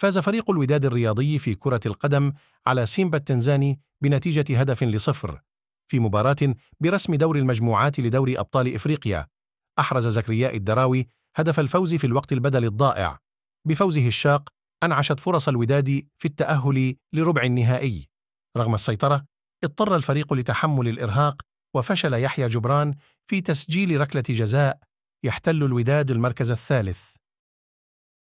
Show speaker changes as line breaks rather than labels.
فاز فريق الوداد الرياضي في كرة القدم على سيمبا التنزاني بنتيجة هدف لصفر في مباراة برسم دور المجموعات لدوري أبطال إفريقيا أحرز زكرياء الدراوي هدف الفوز في الوقت البدل الضائع بفوزه الشاق أنعشت فرص الوداد في التأهل لربع النهائي رغم السيطرة اضطر الفريق لتحمل الإرهاق وفشل يحيى جبران في تسجيل ركلة جزاء يحتل الوداد المركز الثالث